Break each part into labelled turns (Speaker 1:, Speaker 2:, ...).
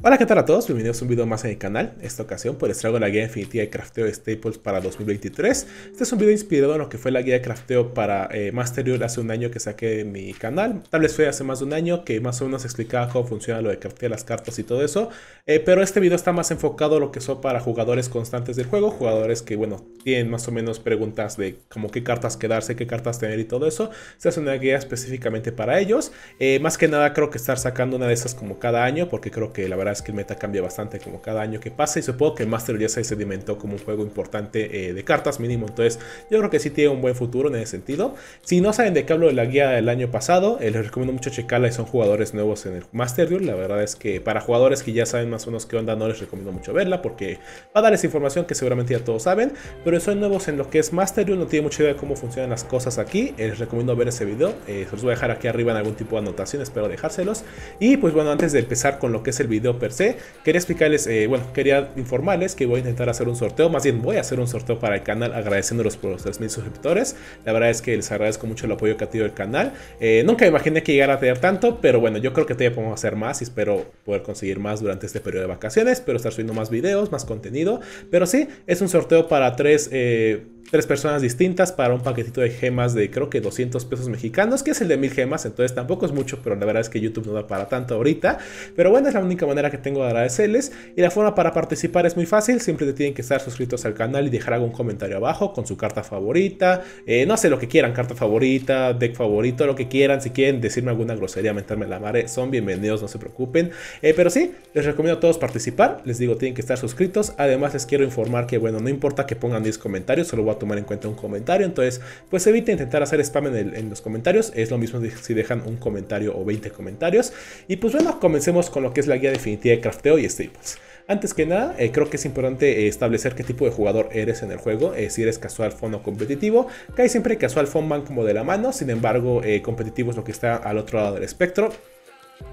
Speaker 1: Hola, ¿qué tal a todos? Bienvenidos a un video más en el canal. Esta ocasión pues traigo la guía definitiva de crafteo de Staples para 2023. Este es un video inspirado en lo que fue la guía de crafteo para eh, Masterior hace un año que saqué en mi canal. Tal vez fue hace más de un año que más o menos explicaba cómo funciona lo de craftear las cartas y todo eso. Eh, pero este video está más enfocado a lo que son para jugadores constantes del juego. Jugadores que, bueno, tienen más o menos preguntas de cómo qué cartas quedarse, qué cartas tener y todo eso. Esta es una guía específicamente para ellos. Eh, más que nada creo que estar sacando una de esas como cada año porque creo que la verdad es que el meta cambia bastante como cada año que pasa y supongo que Master ya se sedimentó como un juego importante eh, de cartas mínimo, entonces yo creo que sí tiene un buen futuro en ese sentido. Si no saben de qué hablo de la guía del año pasado, eh, les recomiendo mucho checarla y son jugadores nuevos en el Master la verdad es que para jugadores que ya saben más o menos qué onda no les recomiendo mucho verla porque va a darles información que seguramente ya todos saben, pero son nuevos en lo que es Master Duel, no tienen mucha idea de cómo funcionan las cosas aquí, eh, les recomiendo ver ese video, se los voy a dejar aquí arriba en algún tipo de anotación, espero dejárselos. Y pues bueno, antes de empezar con lo que es el video per se. Quería explicarles, eh, bueno, quería informarles que voy a intentar hacer un sorteo, más bien voy a hacer un sorteo para el canal agradeciéndolos por los 3.000 suscriptores. La verdad es que les agradezco mucho el apoyo que ha tenido el canal. Eh, nunca imaginé que llegara a tener tanto, pero bueno, yo creo que todavía podemos hacer más y espero poder conseguir más durante este periodo de vacaciones, pero estar subiendo más videos, más contenido. Pero sí, es un sorteo para tres... Eh, tres personas distintas para un paquetito de gemas de creo que 200 pesos mexicanos, que es el de 1000 gemas, entonces tampoco es mucho, pero la verdad es que YouTube no da para tanto ahorita. Pero bueno, es la única manera que tengo de agradecerles. Y la forma para participar es muy fácil, siempre tienen que estar suscritos al canal y dejar algún comentario abajo con su carta favorita, eh, no sé lo que quieran, carta favorita, deck favorito, lo que quieran, si quieren decirme alguna grosería, en la madre, son bienvenidos, no se preocupen. Eh, pero sí, les recomiendo a todos participar, les digo, tienen que estar suscritos. Además, les quiero informar que, bueno, no importa que pongan 10 comentarios, solo voy a tomar en cuenta un comentario. Entonces, pues evite intentar hacer spam en, los comentarios. Es lo mismo si dejan un comentario o 20 comentarios. Y pues bueno, comencemos con lo que es la guía definitiva de crafteo y staples. Antes que nada, eh, creo que es importante eh, establecer qué tipo de jugador eres en el juego, eh, si eres casual, phone o competitivo. Cae siempre casual, phone van como de la mano, sin embargo, competitivo es lo que está al otro lado del espectro.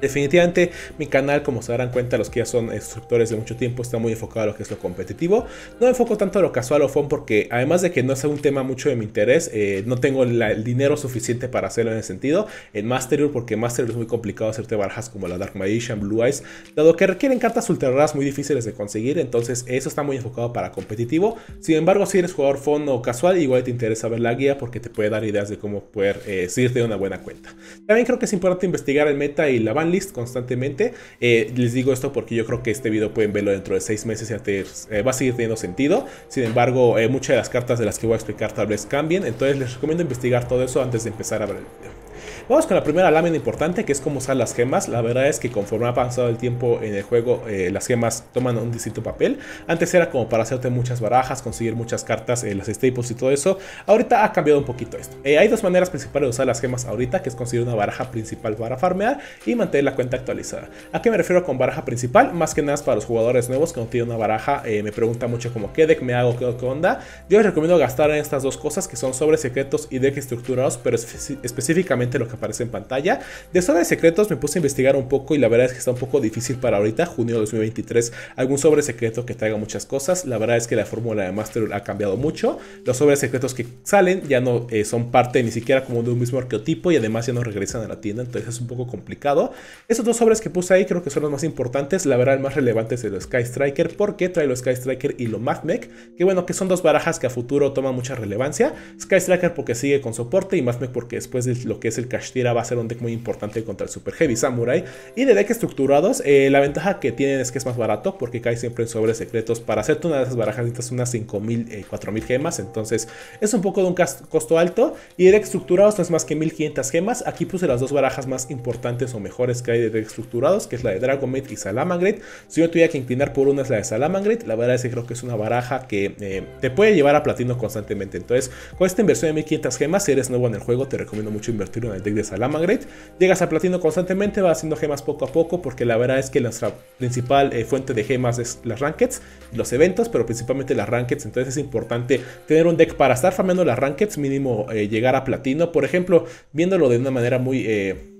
Speaker 1: Definitivamente mi canal, como se darán cuenta los que ya son suscriptores de mucho tiempo, está muy enfocado a lo que es lo competitivo. No me enfoco tanto a lo casual o fun porque además de que no es un tema mucho de mi interés, eh, no tengo el dinero suficiente para hacerlo en ese sentido. En Mastery, porque en es muy complicado hacerte barajas como la Dark Magician, Blue Eyes, dado que requieren cartas ultra raras muy difíciles de conseguir, entonces eso está muy enfocado para competitivo. Sin embargo, si eres jugador fun o casual, igual te interesa ver la guía porque te puede dar ideas de cómo poder eh, seguirte de una buena cuenta. También creo que es importante investigar el meta y la list constantemente. Eh, les digo esto porque yo creo que este video pueden verlo dentro de seis meses y eh, va a seguir teniendo sentido. Sin embargo, eh, muchas de las cartas de las que voy a explicar tal vez cambien. Entonces les recomiendo investigar todo eso antes de empezar a ver el video. Vamos con la primera lámina importante, que es cómo usar las gemas. La verdad es que conforme ha pasado el tiempo en el juego, eh, las gemas toman un distinto papel. Antes era como para hacerte muchas barajas, conseguir muchas cartas, eh, las staples y todo eso. Ahorita ha cambiado un poquito esto. Eh, hay dos maneras principales de usar las gemas ahorita, que es conseguir una baraja principal para farmear y mantener la cuenta actualizada. ¿A qué me refiero con baraja principal? Más que nada para los jugadores nuevos que no tienen una baraja. Eh, me pregunta mucho como qué deck me hago, qué, onda. Yo les recomiendo gastar en estas dos cosas que son sobre secretos y deck estructurados, pero específicamente lo que aparece en pantalla. De sobres Secretos me puse a investigar un poco y la verdad es que está un poco difícil para ahorita, junio de 2023, algún sobre secreto que traiga muchas cosas. La verdad es que la fórmula de Master ha cambiado mucho. Los sobres secretos que salen ya no eh, son parte ni siquiera como de un mismo arqueotipo y además ya no regresan a la tienda, entonces es un poco complicado. Esos dos sobres que puse ahí creo que son los más importantes. La verdad, el más relevante es de Sky Striker porque trae los Sky Striker y lo Mathmech, que bueno, que son dos barajas que a futuro toman mucha relevancia. Sky Striker porque sigue con soporte y Mathmech porque después de lo que es el Tira va a ser un deck muy importante contra el Super Heavy Samurai. Y de deck estructurados, eh, la ventaja que tienen es que es más barato porque cae siempre en sobres secretos. Para hacerte una de esas barajas necesitas unas 5000, 4000 eh, gemas. Entonces es un poco de un costo alto. Y de deck estructurados no es más que 1500 gemas. Aquí puse las dos barajas más importantes o mejores que hay de deck estructurados, que es la de Dragon Maid y Salamangreat. Si yo tuviera que inclinar por una es la de Salamangreat. La verdad es que creo que es una baraja que eh, te puede llevar a platino constantemente. Entonces, con esta inversión de 1500 gemas, si eres nuevo en el juego, te recomiendo mucho invertir en el deck de Great Llegas a platino constantemente, vas haciendo gemas poco a poco, porque la verdad es que nuestra principal eh, fuente de gemas es las rankets, los eventos, pero principalmente las Rankeds, Entonces es importante tener un deck para estar farmeando las rankets, mínimo eh, llegar a platino. Por ejemplo, viéndolo de una manera muy eh,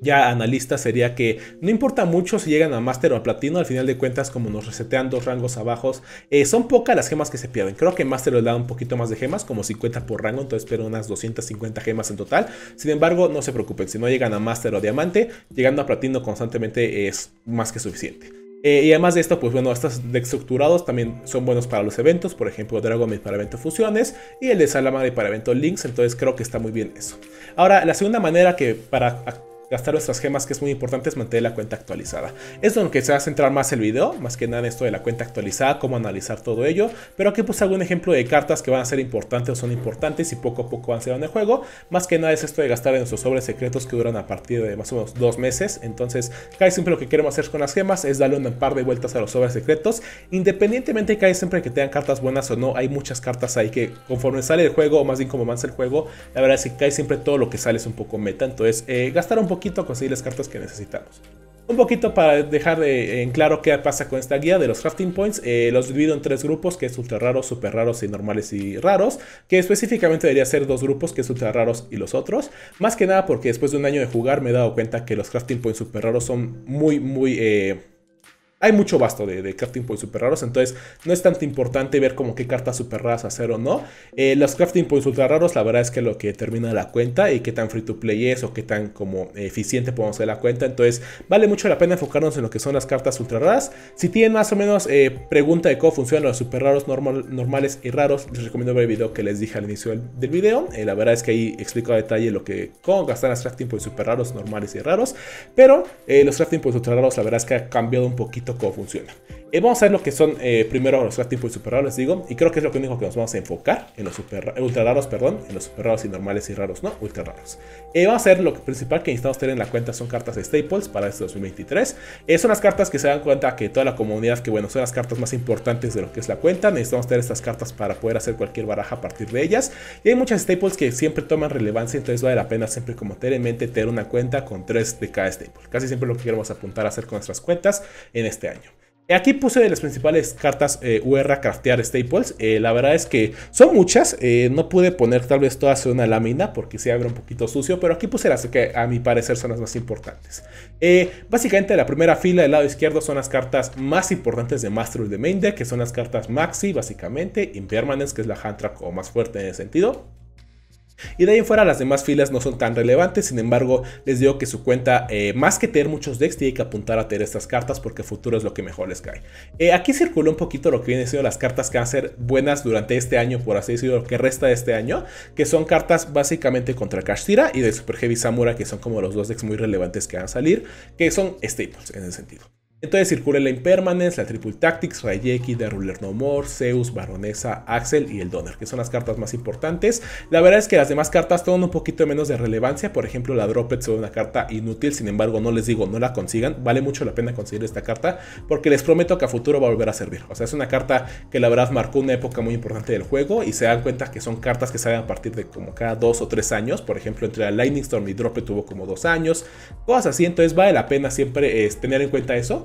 Speaker 1: ya analista sería que no importa mucho si llegan a Master o a Platino, al final de cuentas como nos resetean dos rangos abajo, eh, son pocas las gemas que se pierden. Creo que Master le da un poquito más de gemas, como 50 por rango, entonces espero unas 250 gemas en total. Sin embargo, no se preocupen, si no llegan a Master o Diamante, llegando a Platino constantemente es más que suficiente. Eh, y además de esto, pues bueno, estos de estructurados también son buenos para los eventos, por ejemplo Dragon para evento fusiones y el de Salamandra para evento links, entonces creo que está muy bien eso. Ahora, la segunda manera que para gastar nuestras gemas, que es muy importante, es mantener la cuenta actualizada. Es donde se va a centrar más el video, más que nada en esto de la cuenta actualizada, cómo analizar todo ello. Pero aquí puse algún ejemplo de cartas que van a ser importantes o son importantes y poco a poco van a ser en el juego. Más que nada es esto de gastar en nuestros sobres secretos que duran a partir de más o menos dos meses. Entonces, cae siempre lo que queremos hacer con las gemas es darle un par de vueltas a los sobres secretos. Independientemente, cae siempre que tengan cartas buenas o no, hay muchas cartas ahí que conforme sale el juego, o más bien como avanza el juego, la verdad es que cae siempre todo lo que sale es un poco meta. Entonces, eh, gastar un poco poquito conseguir las cartas que necesitamos. Un poquito para dejar en claro qué pasa con esta guía de los crafting points, eh, los divido en tres grupos, que es ultra raros, super raros y normales y raros, que específicamente debería ser dos grupos, que es ultra raros y los otros, más que nada porque después de un año de jugar me he dado cuenta que los crafting points super raros son muy, muy... Eh, hay mucho basto de, de crafting points super raros, entonces no es tanto importante ver como qué cartas super raras hacer o no. Eh, los crafting points ultra raros, la verdad es que lo que termina la cuenta y qué tan free to play es o qué tan como eficiente podemos hacer la cuenta. Entonces vale mucho la pena enfocarnos en lo que son las cartas ultra raras. Si tienen más o menos eh, pregunta de cómo funcionan los super raros, normal, normales y raros, les recomiendo ver el video que les dije al inicio del, video. Eh, la verdad es que ahí explico a detalle lo que, cómo gastar las crafting points super raros, normales y raros. Pero los crafting points ultra raros, la verdad es que ha cambiado un poquito cómo funciona. Eh, vamos a ver lo que son eh, primero los tipos tipos de super raros, les digo. Y creo que es lo único que nos vamos a enfocar en los super, ultra raros, perdón, en los super raros y normales y raros, no, ultra raros. Eh, vamos a ver lo principal que necesitamos tener en la cuenta son cartas de staples para este 2023. son las cartas que se dan cuenta que toda la comunidad, que bueno, son las cartas más importantes de lo que es la cuenta. Necesitamos tener estas cartas para poder hacer cualquier baraja a partir de ellas. Y hay muchas staples que siempre toman relevancia, entonces vale la pena siempre como tener en mente tener una cuenta con tres de cada staple. Casi siempre lo que queremos apuntar a hacer con nuestras cuentas en este año. Aquí puse de las principales cartas eh, UR craftear staples. Eh, la verdad es que son muchas. Eh, no pude poner tal vez todas en una lámina porque se abre un poquito sucio. Pero aquí puse las que a mi parecer son las más importantes. básicamente la primera fila del lado izquierdo son las cartas más importantes de Master de Main Deck. Que son las cartas Maxi básicamente. Impermanence que es la hand track o más fuerte en ese sentido. Y de ahí en fuera las demás filas no son tan relevantes, sin embargo les digo que su cuenta, eh, más que tener muchos decks, tiene que apuntar a tener estas cartas porque futuro es lo que mejor les cae. Eh, aquí circuló un poquito lo que vienen siendo las cartas que van a ser buenas durante este año, por así decirlo, lo que resta de este año, que son cartas básicamente contra Kashira y de Super Heavy Samurai, que son como los dos decks muy relevantes que van a salir, que son staples en ese sentido. Entonces circula la Impermanence, la Triple Tactics, Rayeki, The Ruler No More, Zeus, Baronesa, Axel y el Donner, que son las cartas más importantes. La verdad es que las demás cartas toman un poquito menos de relevancia, por ejemplo la Droplet es una carta inútil, sin embargo no les digo, no la consigan, vale mucho la pena conseguir esta carta, porque les prometo que a futuro va a volver a servir. O sea, es una carta que la verdad marcó una época muy importante del juego y se dan cuenta que son cartas que salen a partir de como cada dos o tres años, por ejemplo entre la Lightning Storm y Droplet tuvo como dos años, cosas así, entonces vale la pena siempre eh, tener en cuenta eso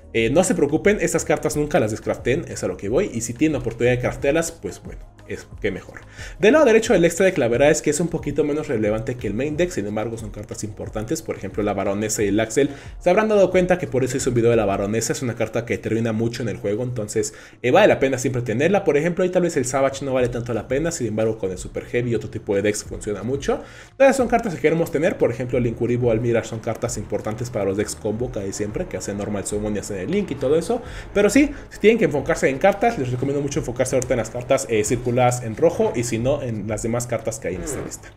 Speaker 1: Eh, no se preocupen, estas cartas nunca las descraften, es a lo que voy. Y si tienen oportunidad de craftearlas, pues bueno, es que mejor. Del lado derecho el extra de Clavera es que es un poquito menos relevante que el main deck, sin embargo son cartas importantes. Por ejemplo, la Baronesa y el Axel. Se habrán dado cuenta que por eso hice un video de la Baronesa, es una carta que termina mucho en el juego, entonces eh, vale la pena siempre tenerla. Por ejemplo, ahí tal vez el Savage no vale tanto la pena, sin embargo con el Super Heavy y otro tipo de decks funciona mucho. todas son cartas que queremos tener, por ejemplo el Incuribo almirar, mirar son cartas importantes para los decks combo que hay siempre, que hacen normal summon y hacen el link y todo eso. Pero sí, si tienen que enfocarse en cartas, les recomiendo mucho enfocarse ahorita en las cartas eh, circuladas en rojo y si no, en las demás cartas que hay en esta lista.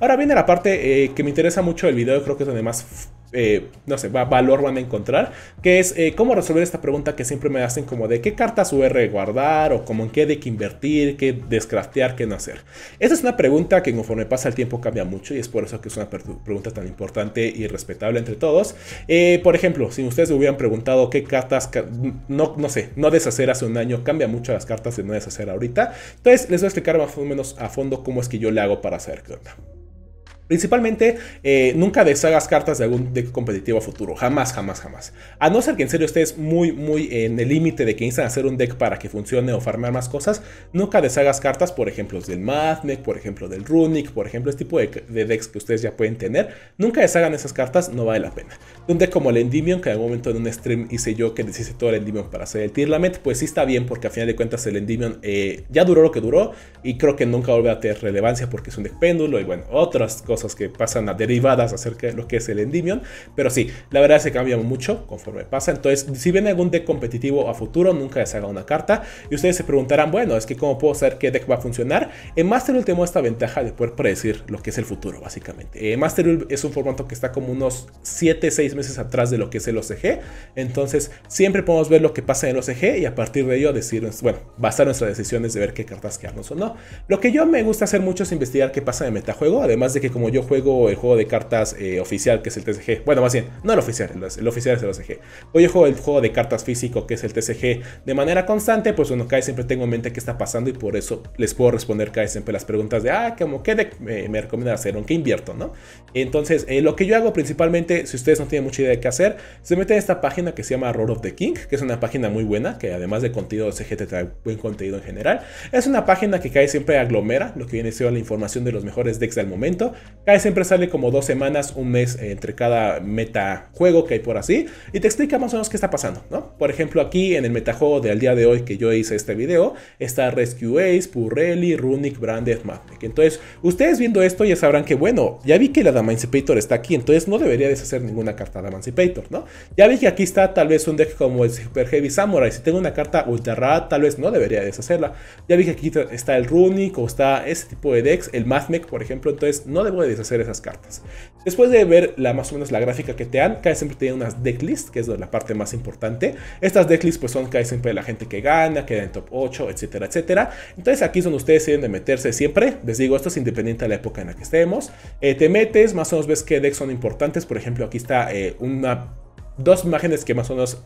Speaker 1: Ahora viene la parte eh, que me interesa mucho del video, creo que es donde más eh, no sé, valor van a encontrar, que es eh, cómo resolver esta pregunta que siempre me hacen como de qué cartas UR guardar o como en qué de qué invertir, qué descraftear, qué no hacer. esa es una pregunta que conforme pasa el tiempo cambia mucho y es por eso que es una pregunta tan importante y respetable entre todos. Eh, por ejemplo, si ustedes me hubieran preguntado qué cartas, no, no sé, no deshacer hace un año, cambia mucho las cartas de no deshacer ahorita. Entonces les voy a explicar más o menos a fondo cómo es que yo le hago para hacer qué Principalmente, eh, nunca deshagas cartas de algún deck competitivo a futuro. Jamás, jamás, jamás. A no ser que en serio ustedes muy, muy en el límite de que necesitan hacer un deck para que funcione o farmear más cosas, nunca deshagas cartas, por ejemplo, del Mathmec, por ejemplo, del Runic, por ejemplo, este tipo de, decks que ustedes ya pueden tener. Nunca deshagan esas cartas, no vale la pena. un deck como el Endymion, que en algún momento en un stream hice yo que deshice todo el Endymion para hacer el Tier pues sí está bien, porque a final de cuentas el Endymion eh, ya duró lo que duró y creo que nunca volverá a tener relevancia porque es un deck péndulo y bueno, otras cosas que pasan a derivadas acerca de lo que es el Endymion. Pero sí, la verdad se cambia mucho conforme pasa. Entonces, si viene algún deck competitivo a futuro, nunca haga una carta. Y ustedes se preguntarán, bueno, es que cómo puedo saber qué deck va a funcionar. En Master tenemos esta ventaja de poder predecir lo que es el futuro, básicamente. Eh, Master es un formato que está como unos 7, 6 meses atrás de lo que es el OCG. Entonces, siempre podemos ver lo que pasa en el OCG y a partir de ello decir, bueno, basar nuestras decisiones de ver qué cartas quedamos o no. Lo que yo me gusta hacer mucho es investigar qué pasa en el metajuego, además de que como yo juego el juego de cartas eh, oficial, que es el TCG. Bueno, más bien, no el oficial, el, oficial es el TCG. O yo juego el juego de cartas físico, que es el TCG, de manera constante, pues uno cae siempre tengo en mente qué está pasando y por eso les puedo responder cae siempre las preguntas de, ah, como qué deck me, recomiendan hacer, qué invierto, ¿no? Entonces, eh, lo que yo hago principalmente, si ustedes no tienen mucha idea de qué hacer, se meten a esta página que se llama Roar of the King, que es una página muy buena, que además de contenido de trae buen contenido en general. Es una página que cae siempre aglomera lo que viene siendo la información de los mejores decks del momento. Cada siempre sale como dos semanas, un mes eh, entre cada meta juego que hay por así y te explica más o menos qué está pasando, ¿no? Por ejemplo, aquí en el metajuego del día de hoy que yo hice este video, está Rescue Ace, Purelli, Runic, Branded, Mathmec. Entonces, ustedes viendo esto ya sabrán que, bueno, ya vi que la Dama Emancipator está aquí, entonces no debería deshacer ninguna carta de Emancipator, ¿no? Ya vi que aquí está tal vez un deck como el Super Heavy Samurai, si tengo una carta ultra rara, tal vez no debería deshacerla. Ya vi que aquí está el Runic o está ese tipo de decks, el Mathmec, por ejemplo, entonces no debo de deshacer esas cartas. Después de ver la, más o menos la gráfica que te dan, vez siempre tiene unas decklists, que es la parte más importante. Estas decklists pues son cae siempre la gente que gana, queda en top 8, etcétera, etcétera. Entonces aquí es donde ustedes tienen de meterse siempre. Les digo, esto es independiente de la época en la que estemos. Eh, te metes, más o menos ves qué decks son importantes. Por ejemplo, aquí está eh, una, dos imágenes que más o menos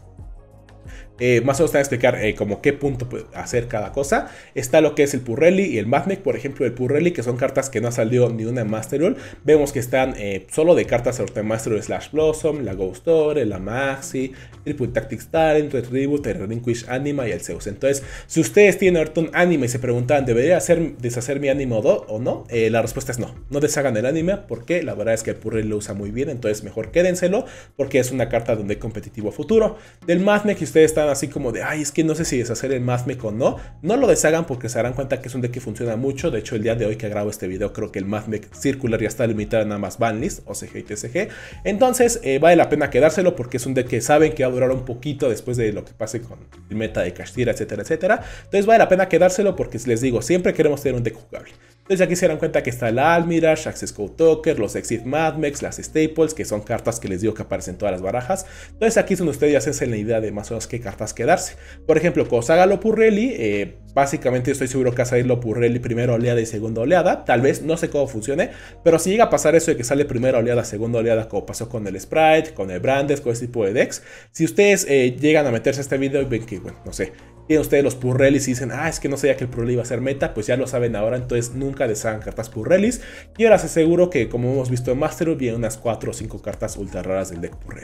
Speaker 1: eh, más o menos te explicar eh, como qué punto Puede hacer cada cosa. Está lo que es el Purrelli y el Matnik, por ejemplo, el Purrelli, que son cartas que no ha salido ni una en Master Rule. Vemos que están eh, solo de cartas de Master Rule Slash Blossom, la Ghost Store, la Maxi, el Tactics Talent, el Tribute, el Relinquish Anima y el Zeus. Entonces, si ustedes tienen ahorita un anime y se preguntan, ¿debería hacer, deshacer mi anime o no? la respuesta es no. No deshagan el anime porque la verdad es que el Purrelli lo usa muy bien, entonces mejor quédenselo porque es una carta donde hay competitivo futuro. Del que ustedes están así como de, ay, es que no sé si deshacer el Mathmec o no. No lo deshagan porque se darán cuenta que es un deck que funciona mucho. De hecho, el día de hoy que grabo este video, creo que el Mathmec Circular ya está limitado a nada más Banlist, CG y TCG. Entonces, eh, vale la pena quedárselo porque es un deck que saben que va a durar un poquito después de lo que pase con el meta de castilla etcétera, etcétera. Entonces, vale la pena quedárselo porque les digo, siempre queremos tener un deck jugable entonces aquí se dan cuenta que está el Almirage, Access Code Talker, los Exit Madmex, las Staples, que son cartas que les digo que aparecen en todas las barajas. Entonces aquí es donde ustedes ya hacen la idea de más o menos qué cartas quedarse. Por ejemplo, se haga Lopurrelli, eh, básicamente estoy seguro que va a salir Lopurrelli primera oleada y segunda oleada. Tal vez, no sé cómo funcione, pero si llega a pasar eso de que sale primera oleada, segunda oleada, como pasó con el Sprite, con el Brandes, con ese tipo de decks. Si ustedes eh, llegan a meterse a este video y ven que, bueno, no sé, tienen ustedes los Purrelli y dicen, ah, es que no sabía que el Purrelli iba a ser meta, pues ya lo saben ahora, entonces nunca de San cartas por Y ahora se aseguro que, como hemos visto en Master, vienen unas 4 o 5 cartas ultra raras del deck por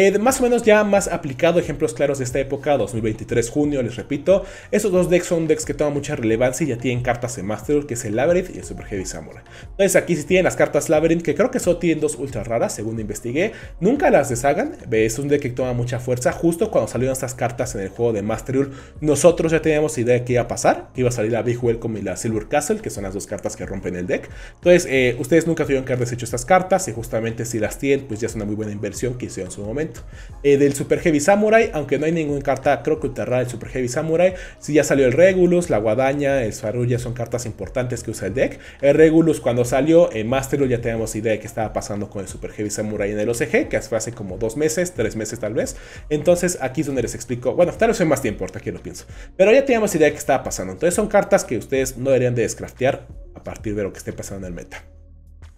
Speaker 1: eh, más o menos ya más aplicado, ejemplos claros de esta época, 2023 junio, les repito. Esos dos decks son decks que toman mucha relevancia y ya tienen cartas de Master, que es el Labyrinth y el Super Heavy Samurai. Entonces aquí sí tienen las cartas Labyrinth, que creo que solo tienen dos ultra raras, según investigué. Nunca las deshagan, es un deck que toma mucha fuerza. Justo cuando salieron estas cartas en el juego de Master, nosotros ya teníamos idea de qué iba a pasar. Que Iba a salir la Big Welcome y la Silver Castle, que son las dos cartas que rompen el deck. Entonces, eh, ustedes nunca tuvieron que haber deshecho estas cartas y justamente si las tienen, pues ya es una muy buena inversión que hicieron en su momento. Eh, del Super Heavy Samurai, aunque no hay ninguna carta, creo que ultra el Super Heavy Samurai. Si ya salió el Regulus, la Guadaña, el Ya son cartas importantes que usa el deck. El Regulus cuando salió, en Master ya teníamos idea de qué estaba pasando con el Super Heavy Samurai en el OCG, que fue hace como dos meses, tres meses tal vez. Entonces aquí es donde les explico, bueno, tal vez sea más tiempo, ahorita que lo pienso. Pero ya teníamos idea de qué estaba pasando. Entonces son cartas que ustedes no deberían de descraftear a partir de lo que esté pasando en el meta.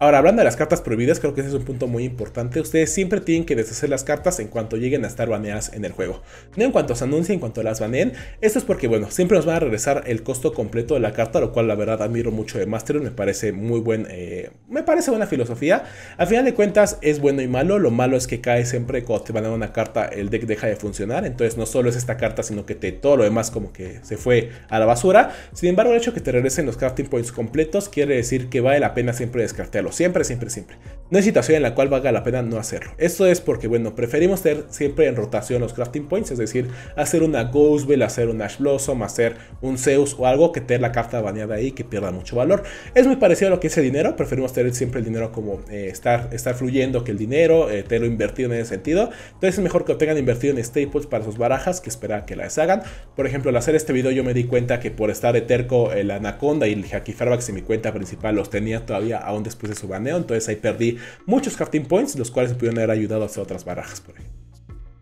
Speaker 1: Ahora, hablando de las cartas prohibidas, creo que ese es un punto muy importante. Ustedes siempre tienen que deshacer las cartas en cuanto lleguen a estar baneadas en el juego. No en cuanto se anuncien, en cuanto las baneen. Esto es porque, bueno, siempre nos van a regresar el costo completo de la carta, lo cual la verdad admiro mucho de Master. Me parece muy buen, eh, me parece buena filosofía. Al final de cuentas, es bueno y malo. Lo malo es que cae siempre cuando te van dar una carta, el deck deja de funcionar. Entonces, no solo es esta carta, sino que te, todo lo demás como que se fue a la basura. Sin embargo, el hecho de que te regresen los crafting points completos quiere decir que vale la pena siempre descartarlo siempre, siempre, siempre. No hay situación en la cual valga la pena no hacerlo. Esto es porque, bueno, preferimos tener siempre en rotación los crafting points, es decir, hacer una Ghostbell, hacer un Ash Blossom, hacer un Zeus o algo que tener la carta baneada ahí que pierda mucho valor. Es muy parecido a lo que es el dinero, preferimos tener siempre el dinero como eh, estar, estar fluyendo que el dinero, eh, tenerlo invertido en ese sentido. Entonces es mejor que lo tengan invertido en staples para sus barajas que esperar que las hagan. Por ejemplo, al hacer este video yo me di cuenta que por estar de terco el Anaconda y el Haki farbax en mi cuenta principal los tenía todavía aún después de su baneo. Entonces ahí perdí muchos crafting points, los cuales me pudieron haber ayudado a hacer otras barajas, por ahí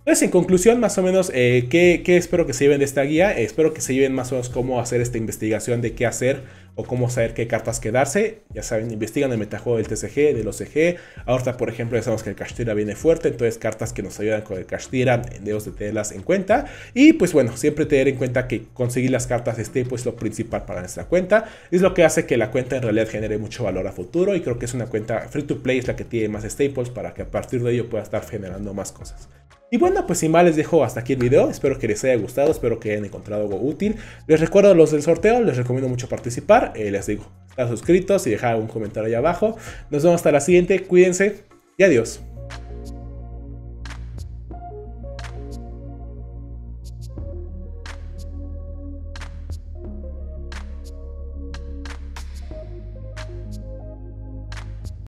Speaker 1: entonces, pues, en conclusión, más o menos, eh, ¿qué, espero que se lleven de esta guía? espero que se lleven más o menos cómo hacer esta investigación de qué hacer o cómo saber qué cartas quedarse. Ya saben, investigan el metajuego del TCG, del OCG. Ahorita, por ejemplo, ya sabemos que el Castira viene fuerte, entonces cartas que nos ayudan con el Castira, debemos de tenerlas en cuenta. Y pues bueno, siempre tener en cuenta que conseguir las cartas este es pues, lo principal para nuestra cuenta. Es lo que hace que la cuenta en realidad genere mucho valor a futuro y creo que es una cuenta free to play, es la que tiene más staples para que a partir de ello pueda estar generando más cosas. Y bueno, pues sin más les dejo hasta aquí el video. Espero que les haya gustado, espero que hayan encontrado algo útil. Les recuerdo los del sorteo, les recomiendo mucho participar. Eh, les digo, están suscritos y dejar un comentario ahí abajo. Nos vemos hasta la siguiente, cuídense y adiós.